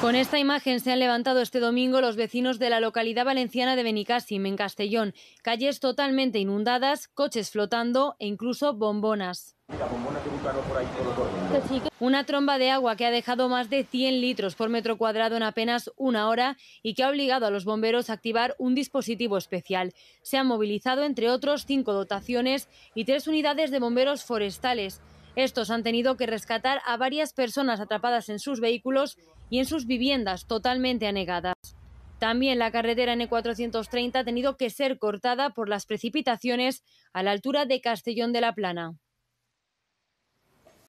Con esta imagen se han levantado este domingo los vecinos de la localidad valenciana de Benicàssim, en Castellón. Calles totalmente inundadas, coches flotando e incluso bombonas. Una tromba de agua que ha dejado más de 100 litros por metro cuadrado en apenas una hora y que ha obligado a los bomberos a activar un dispositivo especial. Se han movilizado, entre otros, cinco dotaciones y tres unidades de bomberos forestales. Estos han tenido que rescatar a varias personas atrapadas en sus vehículos y en sus viviendas totalmente anegadas. También la carretera N430 ha tenido que ser cortada por las precipitaciones a la altura de Castellón de la Plana.